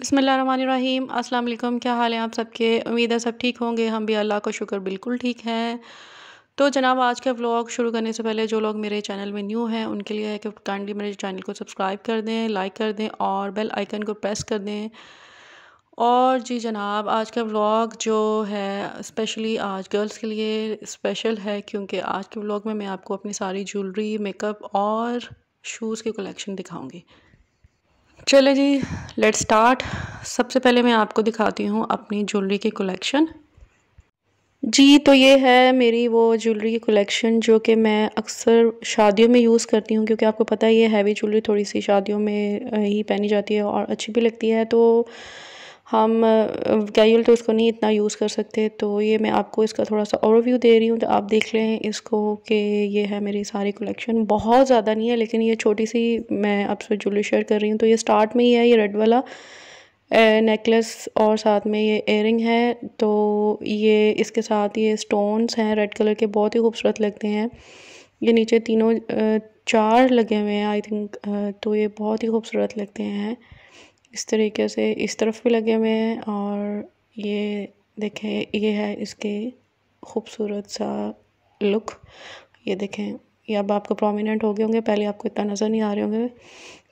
बसमीम अस्सलाम वालेकुम क्या हाल है आप सबके उम्मीद है सब ठीक होंगे हम भी अल्लाह का शुक्र बिल्कुल ठीक हैं तो जनाब आज का व्लॉग शुरू करने से पहले जो लोग मेरे चैनल में न्यू हैं उनके लिए है कि काइंडली मेरे चैनल को सब्सक्राइब कर दें लाइक कर दें और बेल आइकन को प्रेस कर दें और जी जनाब आज का व्लॉग जो है स्पेशली आज गर्ल्स के लिए स्पेशल है क्योंकि आज के व्लॉग में मैं आपको अपनी सारी ज्वेलरी मेकअप और शूज़ की कलेक्शन दिखाऊंगी चले जी लेट स्टार्ट सबसे पहले मैं आपको दिखाती हूँ अपनी ज्वेलरी की कलेक्शन जी तो ये है मेरी वो ज्वेलरी की कलेक्शन जो कि मैं अक्सर शादियों में यूज़ करती हूँ क्योंकि आपको पता है ये हैवी ज्वेलरी थोड़ी सी शादियों में ही पहनी जाती है और अच्छी भी लगती है तो हम कैजुअल तो इसको नहीं इतना यूज़ कर सकते तो ये मैं आपको इसका थोड़ा सा ओवरव्यू दे रही हूँ तो आप देख लें इसको कि ये है मेरी सारी कलेक्शन बहुत ज़्यादा नहीं है लेकिन ये छोटी सी मैं आपसे ज्वेलरी शेयर कर रही हूँ तो ये स्टार्ट में ही है ये रेड वाला नेकलेस और साथ में ये एयरिंग है तो ये इसके साथ ये स्टोन्स हैं रेड कलर के बहुत ही खूबसूरत लगते हैं ये नीचे तीनों चार लगे हुए हैं आई थिंक तो ये बहुत ही खूबसूरत लगते हैं इस तरीके से इस तरफ भी लगे हुए हैं और ये देखें ये है इसके खूबसूरत सा लुक ये देखें ये अब आपको प्रोमिनेंट हो गए होंगे पहले आपको इतना नज़र नहीं आ रहे होंगे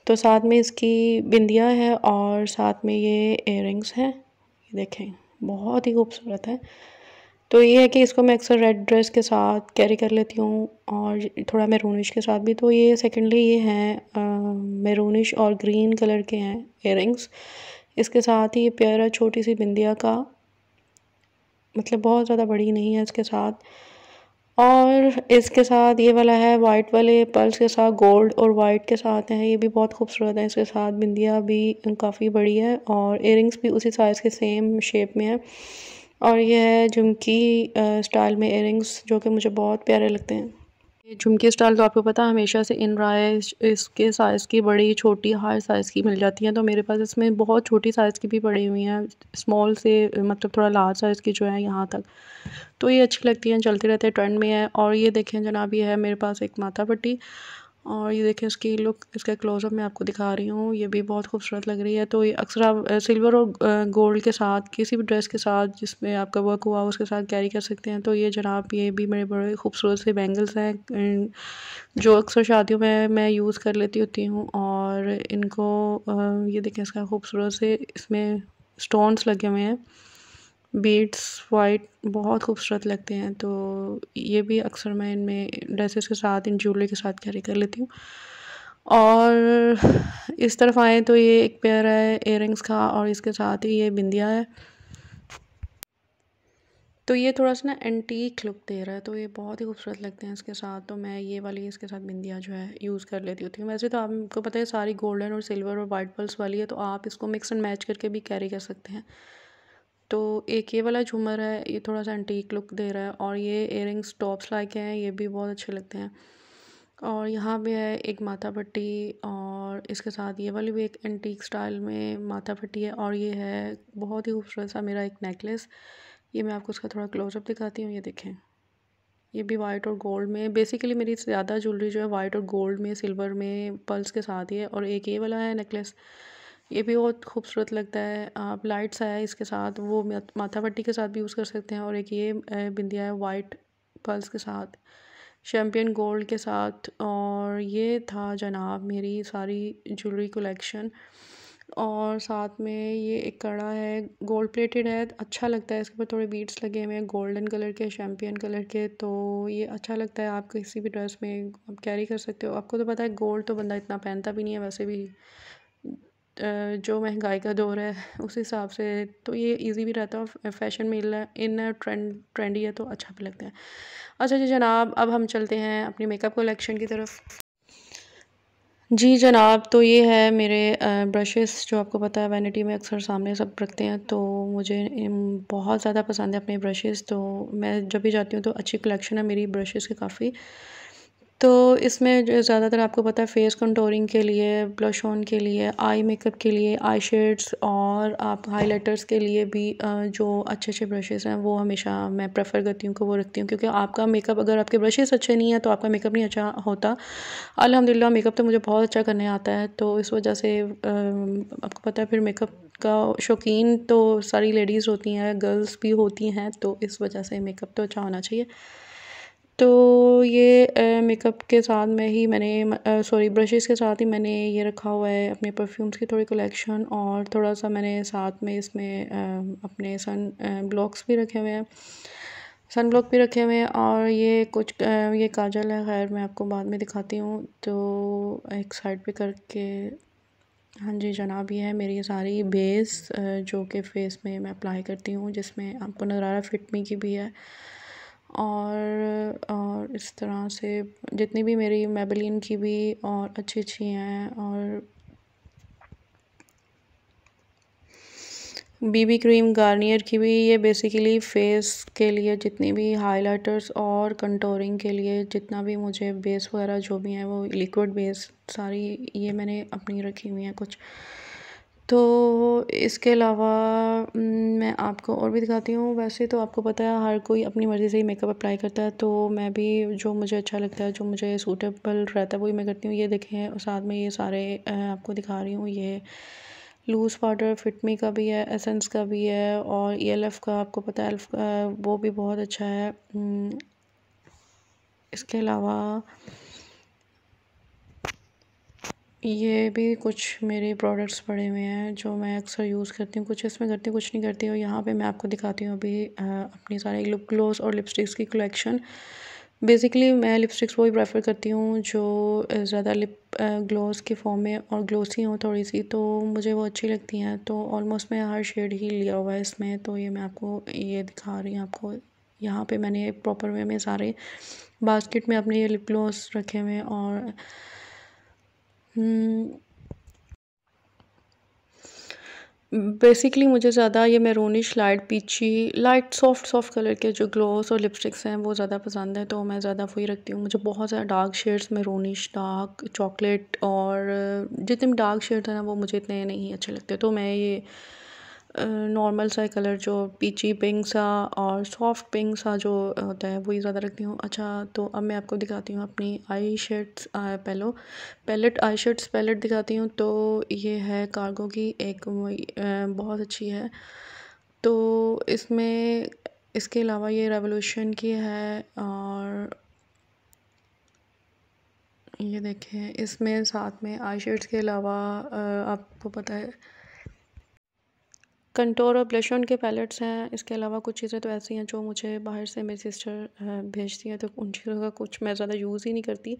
तो साथ में इसकी बिंदिया है और साथ में ये एयर हैं ये देखें बहुत ही खूबसूरत है तो ये है कि इसको मैं अक्सर रेड ड्रेस के साथ कैरी कर लेती हूँ और थोड़ा मैरूनिश के साथ भी तो ये सेकेंडली ये हैं मैरूनिश और ग्रीन कलर के हैं इयरिंग्स इसके साथ ही ये प्यारा छोटी सी बिंदिया का मतलब बहुत ज़्यादा बड़ी नहीं है इसके साथ और इसके साथ ये वाला है वाइट वाले पर्ल्स के साथ गोल्ड और वाइट के साथ हैं ये भी बहुत खूबसूरत है इसके साथ बिंदिया भी काफ़ी बड़ी है और इयर भी उसी साइज़ के सेम शेप में है और यह है झुमकी स्टाइल में इयरिंग्स जो कि मुझे बहुत प्यारे लगते हैं ये झुमकी स्टाइल तो आपको पता हमेशा से इन राइस इसके साइज़ की बड़ी छोटी हर साइज़ की मिल जाती हैं तो मेरे पास इसमें बहुत छोटी साइज़ की भी पड़ी हुई हैं स्मॉल से मतलब थोड़ा लार्ज साइज़ की जो है यहाँ तक तो ये अच्छी लगती हैं चलती रहते हैं ट्रेंड में है और ये देखें जनाब ये है मेरे पास एक माथा पट्टी और ये देखिए इसकी लुक इसका क्लोजअप मैं आपको दिखा रही हूँ ये भी बहुत खूबसूरत लग रही है तो ये अक्सर आप सिल्वर और गोल्ड के साथ किसी भी ड्रेस के साथ जिसमें आपका वर्क हुआ उसके साथ कैरी कर सकते हैं तो ये जनाब ये भी मेरे बड़े खूबसूरत से बैंगल्स हैं जो अक्सर शादियों में मैं यूज़ कर लेती होती हूँ और इनको ये देखें इसका खूबसूरत से इसमें स्टोन्स लगे हुए हैं बीट्स वाइट बहुत खूबसूरत लगते हैं तो ये भी अक्सर मैं इनमें ड्रेसेस के साथ इन ज्वेलरी के साथ कैरी कर लेती हूँ और इस तरफ आए तो ये एक पेयर है एयर का और इसके साथ ही ये बिंदिया है तो ये थोड़ा सा ना एंटीक लुक दे रहा है तो ये बहुत ही खूबसूरत लगते हैं इसके साथ तो मैं ये वाली इसके साथ बिंदिया जो है यूज़ कर लेती होती हूँ वैसे तो आपको पता है सारी गोल्डन और सिल्वर और वाइट पल्स वाली है तो आप इसको मिक्स एंड मैच करके भी कैरी कर सकते हैं तो एक ये वाला झूमर है ये थोड़ा सा एंटीक लुक दे रहा है और ये इयरिंग्स टॉप्स लाइक हैं ये भी बहुत अच्छे लगते हैं और यहाँ भी है एक माथा पट्टी और इसके साथ ये वाली भी एक एंटीक स्टाइल में माथा पट्टी है और ये है बहुत ही खूबसूरत सा मेरा एक नेकलेस ये मैं आपको उसका थोड़ा क्लोजअप दिखाती हूँ ये देखें ये भी वाइट और गोल्ड में बेसिकली मेरी ज़्यादा ज्वेलरी जो है वाइट और गोल्ड में सिल्वर में पर्ल्स के साथ ही है और एक ये वाला है नेकलेस ये भी बहुत खूबसूरत लगता है आप लाइट्स आया इसके साथ वो माथा पट्टी के साथ भी यूज़ कर सकते हैं और एक ये बिंदिया है वाइट पर्ल्स के साथ शैम्पियन गोल्ड के साथ और ये था जनाब मेरी सारी ज्वेलरी कलेक्शन और साथ में ये एक कड़ा है गोल्ड प्लेटेड है अच्छा लगता है इसके ऊपर थोड़े बीट्स लगे हुए हैं गोल्डन कलर के शैम्पियन कलर के तो ये अच्छा लगता है आप किसी भी ड्रेस में आप कैरी कर सकते हो आपको तो पता है गोल्ड तो बंदा इतना पहनता भी नहीं है वैसे भी जो महंगाई का दौर है उस हिसाब से तो ये इजी भी रहता है फैशन मिल रहा है इन ट्रेंड ट्रेंडी है तो अच्छा भी लगता है अच्छा जी जनाब अब हम चलते हैं अपने मेकअप कलेक्शन की तरफ जी जनाब तो ये है मेरे ब्रशेस जो आपको पता है वैनिटी में अक्सर सामने सब रखते हैं तो मुझे बहुत ज़्यादा पसंद है अपने ब्रशेस तो मैं जब भी जाती हूँ तो अच्छी कलेक्शन है मेरी ब्रशेस की काफ़ी तो इसमें ज़्यादातर आपको पता है फेस कंटोरिंग के लिए ब्लश ऑन के लिए आई मेकअप के लिए आई शेड्स और आप हाइलाइटर्स के लिए भी जो अच्छे अच्छे ब्रशेस हैं वो हमेशा मैं प्रेफर करती हूँ कि वो रखती हूँ क्योंकि आपका मेकअप अगर आपके ब्रशेस अच्छे नहीं हैं तो आपका मेकअप नहीं अच्छा होता अलहमदिल्ला मेकअप तो मुझे बहुत अच्छा करने आता है तो इस वजह से आपको पता है फिर मेकअप का शौकीन तो सारी लेडीज़ होती हैं गर्ल्स भी होती हैं तो इस वजह से मेकअप तो अच्छा होना चाहिए तो ये मेकअप के साथ में ही मैंने सॉरी ब्रशेस के साथ ही मैंने ये रखा हुआ है अपने परफ्यूम्स की थोड़ी कलेक्शन और थोड़ा सा मैंने साथ में इसमें आ, अपने सन ब्लॉक्स भी रखे हुए हैं सन ब्लॉक भी रखे हुए हैं और ये कुछ आ, ये काजल है खैर मैं आपको बाद में दिखाती हूँ तो एक साइड पे करके हाँ जी जनाब ये है मेरी सारी बेस जो कि फेस में मैं अप्लाई करती हूँ जिसमें आपको नज़ारा फिटमी की भी है और और इस तरह से जितनी भी मेरी मेबलिन की भी और अच्छी अच्छी हैं और बीबी क्रीम गार्नियर की भी ये बेसिकली फेस के लिए जितनी भी हाइलाइटर्स और कंटोरिंग के लिए जितना भी मुझे बेस वगैरह जो भी है वो लिक्विड बेस सारी ये मैंने अपनी रखी हुई हैं कुछ तो इसके अलावा मैं आपको और भी दिखाती हूँ वैसे तो आपको पता है हर कोई अपनी मर्ज़ी से ही मेकअप अप्लाई करता है तो मैं भी जो मुझे अच्छा लगता है जो मुझे सूटेबल रहता है वही मैं करती हूँ ये देखें साथ में ये सारे आपको दिखा रही हूँ ये लूज़ पाउडर फिटमी का भी है एसेंस का भी है और ई एल एफ़ का आपको पता है एल्फ का वो भी बहुत अच्छा है इसके अलावा ये भी कुछ मेरे प्रोडक्ट्स पड़े हुए हैं जो मैं अक्सर यूज़ करती हूँ कुछ इसमें करती हूँ कुछ नहीं करती और यहाँ पे मैं आपको दिखाती हूँ अभी अपनी सारे लिप ग्लोस और लिपस्टिक्स की कलेक्शन बेसिकली मैं लिपस्टिक्स वही प्रेफर करती हूँ जो ज़्यादा लिप ग्लोस के फॉर्म में और ग्लोसी हों थोड़ी सी तो मुझे वो अच्छी लगती हैं तो ऑलमोस्ट मैं हर शेड ही लिया हुआ है इसमें तो ये मैं आपको ये दिखा रही हूँ आपको यहाँ पे मैंने प्रॉपर वे में सारे बास्केट में अपने ये लिप ग्लोस रखे हुए हैं और बेसिकली hmm. मुझे ज़्यादा ये maroonish light peachy light soft soft colour के जो ग्लोस और लिपस्टिक्स हैं वो ज़्यादा पसंद है तो मैं ज़्यादा वही रखती हूँ मुझे बहुत ज़्यादा dark shades maroonish dark chocolate और जितने भी डार्क शेड्स हैं ना वो मुझे इतने नहीं अच्छे लगते तो मैं ये नॉर्मल सा कलर जो पीची पिंक सा और सॉफ्ट पिंक सा जो होता है वही ज़्यादा रखती हूँ अच्छा तो अब मैं आपको दिखाती हूँ अपनी eye shades palette palette eye shades palette दिखाती हूँ तो ये है कार्गो की एक बहुत अच्छी है तो इसमें इसके अलावा ये रेवोल्यूशन की है और ये देखें इसमें साथ में आई शेड्स के अलावा आपको पता है कंटोर और ब्लश ऑन के पैलेट्स हैं इसके अलावा कुछ चीज़ें तो ऐसी हैं जो मुझे बाहर से मेरी सिस्टर भेजती हैं तो उन चीज़ों का कुछ मैं ज़्यादा यूज़ ही नहीं करती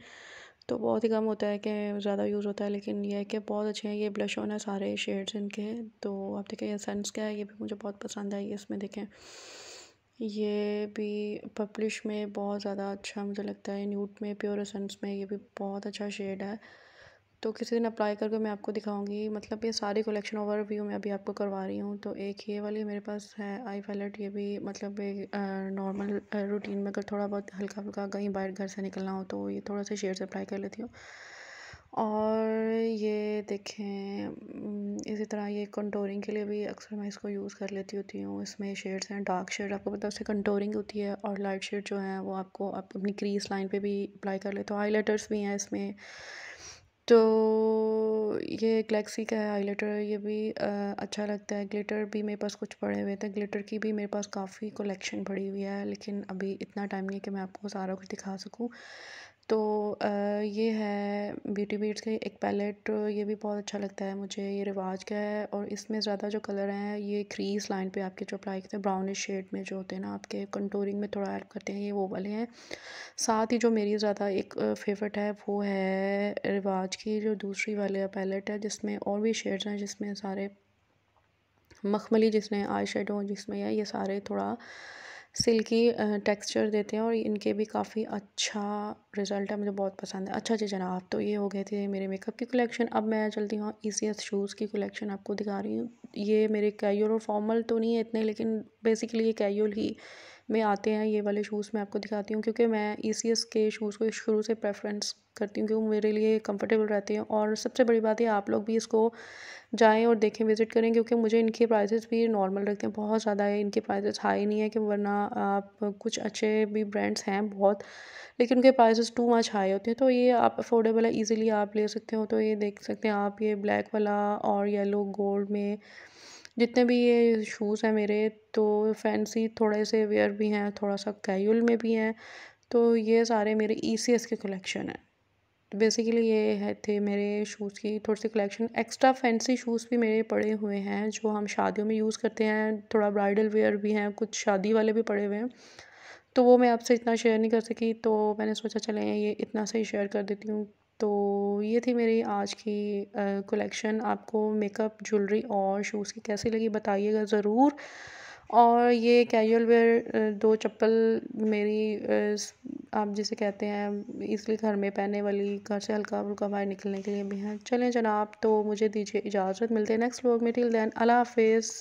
तो बहुत ही कम होता है कि ज़्यादा यूज़ होता है लेकिन यह है कि बहुत अच्छे हैं ये ब्लश ऑन है सारे शेड्स इनके तो आप देखें ये सेंस क्या है ये भी मुझे बहुत पसंद आई इसमें देखें ये भी पब्लिश में बहुत ज़्यादा अच्छा मुझे लगता है न्यूट में प्योर सेंस में ये भी बहुत अच्छा शेड है तो किसी दिन अप्लाई करके मैं आपको दिखाऊंगी मतलब ये सारी कलेक्शन ओवरव्यू मैं अभी आपको करवा रही हूँ तो एक ये वाली मेरे पास है आई पैलेट ये भी मतलब नॉर्मल रूटीन में अगर थोड़ा बहुत हल्का फुल्का कहीं बाहर घर से निकलना हो तो ये थोड़ा सा शेयर से अप्लाई कर लेती हूँ और ये देखें इसी तरह ये कंटोरिंग के लिए भी अक्सर मैं इसको यूज़ कर लेती होती हूँ इसमें शेड्स हैं डार्क शेड आपको पता है कंटोरिंग होती है और लाइट शेड जो है वो आपको आप अपनी क्रीज लाइन पे भी अप्लाई कर लेते हो हाई लेटर्स भी हैं इसमें तो ये गलेक्सी का है हाईलाइटर ये भी आ, अच्छा लगता है ग्लिटर भी मेरे पास कुछ पड़े हुए थे ग्लिटर की भी मेरे पास काफ़ी कलेक्शन पड़ी हुई है लेकिन अभी इतना टाइम नहीं है कि मैं आपको सारा कुछ दिखा सकूँ तो ये है ब्यूटी बीट्स का एक पैलेट तो ये भी बहुत अच्छा लगता है मुझे ये रिवाज का है और इसमें ज़्यादा जो कलर हैं ये क्रीज लाइन पे आपके जो अप्लाई करते हैं ब्राउनिश शेड में जो होते हैं ना आपके कंटोरिंग में थोड़ा ऐड करते हैं ये वो वाले हैं साथ ही जो मेरी ज़्यादा एक फेवरेट है वो है रिवाज की जो दूसरी वाले पैलेट है जिसमें और भी शेड्स हैं जिसमें सारे मखमली जिसमें आई शेडो जिसमें है ये सारे थोड़ा सिल्की टेक्सचर देते हैं और इनके भी काफ़ी अच्छा रिज़ल्ट है मुझे बहुत पसंद है अच्छा जी जनाब तो ये हो गए थे मेरे मेकअप की कलेक्शन अब मैं चलती हूँ ई e शूज़ की कलेक्शन आपको दिखा रही हूँ ये मेरे कैजुअल और फॉर्मल तो नहीं है इतने लेकिन बेसिकली ये कैजुअल ही में आते हैं ये वाले शूज़ मैं आपको दिखाती हूँ क्योंकि मैं ई सी एस के शूज़ को शुरू से प्रेफरेंस करती हूँ क्योंकि वो मेरे लिए कंफर्टेबल रहते हैं और सबसे बड़ी बात है आप लोग भी इसको जाएँ और देखें विज़िट करें क्योंकि मुझे इनके प्राइजेस भी नॉर्मल रखते हैं बहुत ज़्यादा है इनके प्राइजेस हाई नहीं है कि वरना आप कुछ अच्छे भी ब्रांड्स हैं बहुत लेकिन उनके प्राइजेस टू मच हाई होते हैं तो ये आप अफोर्डेबल है ईज़िली आप ले सकते हो तो ये देख सकते हैं आप ये ब्लैक वाला और येलो गोल्ड में जितने भी ये शूज़ हैं मेरे तो फैंसी थोड़े से वेयर भी हैं थोड़ा सा कैजुअल में भी हैं तो ये सारे मेरे ई सी एस के कलेक्शन हैं तो बेसिकली ये है थे मेरे शूज़ की थोड़ी सी कलेक्शन एक्स्ट्रा फैंसी शूज़ भी मेरे पड़े हुए हैं जो हम शादियों में यूज़ करते हैं थोड़ा ब्राइडल वेयर भी हैं कुछ शादी वाले भी पड़े हुए हैं तो वो मैं आपसे इतना शेयर नहीं कर सकी तो मैंने सोचा चले ये इतना सही शेयर कर देती हूँ तो ये थी मेरी आज की कलेक्शन आपको मेकअप ज्वेलरी और शूज़ की कैसी लगी बताइएगा ज़रूर और ये कैजुअल वेयर दो चप्पल मेरी आप जिसे कहते हैं इसलिए घर में पहनने वाली घर से हल्का फुल्का बाहर निकलने के लिए भी हैं चलें जनाब तो मुझे दीजिए इजाज़त मिलते हैं नेक्स्ट व्लॉग में टिल देन अला हाफिज़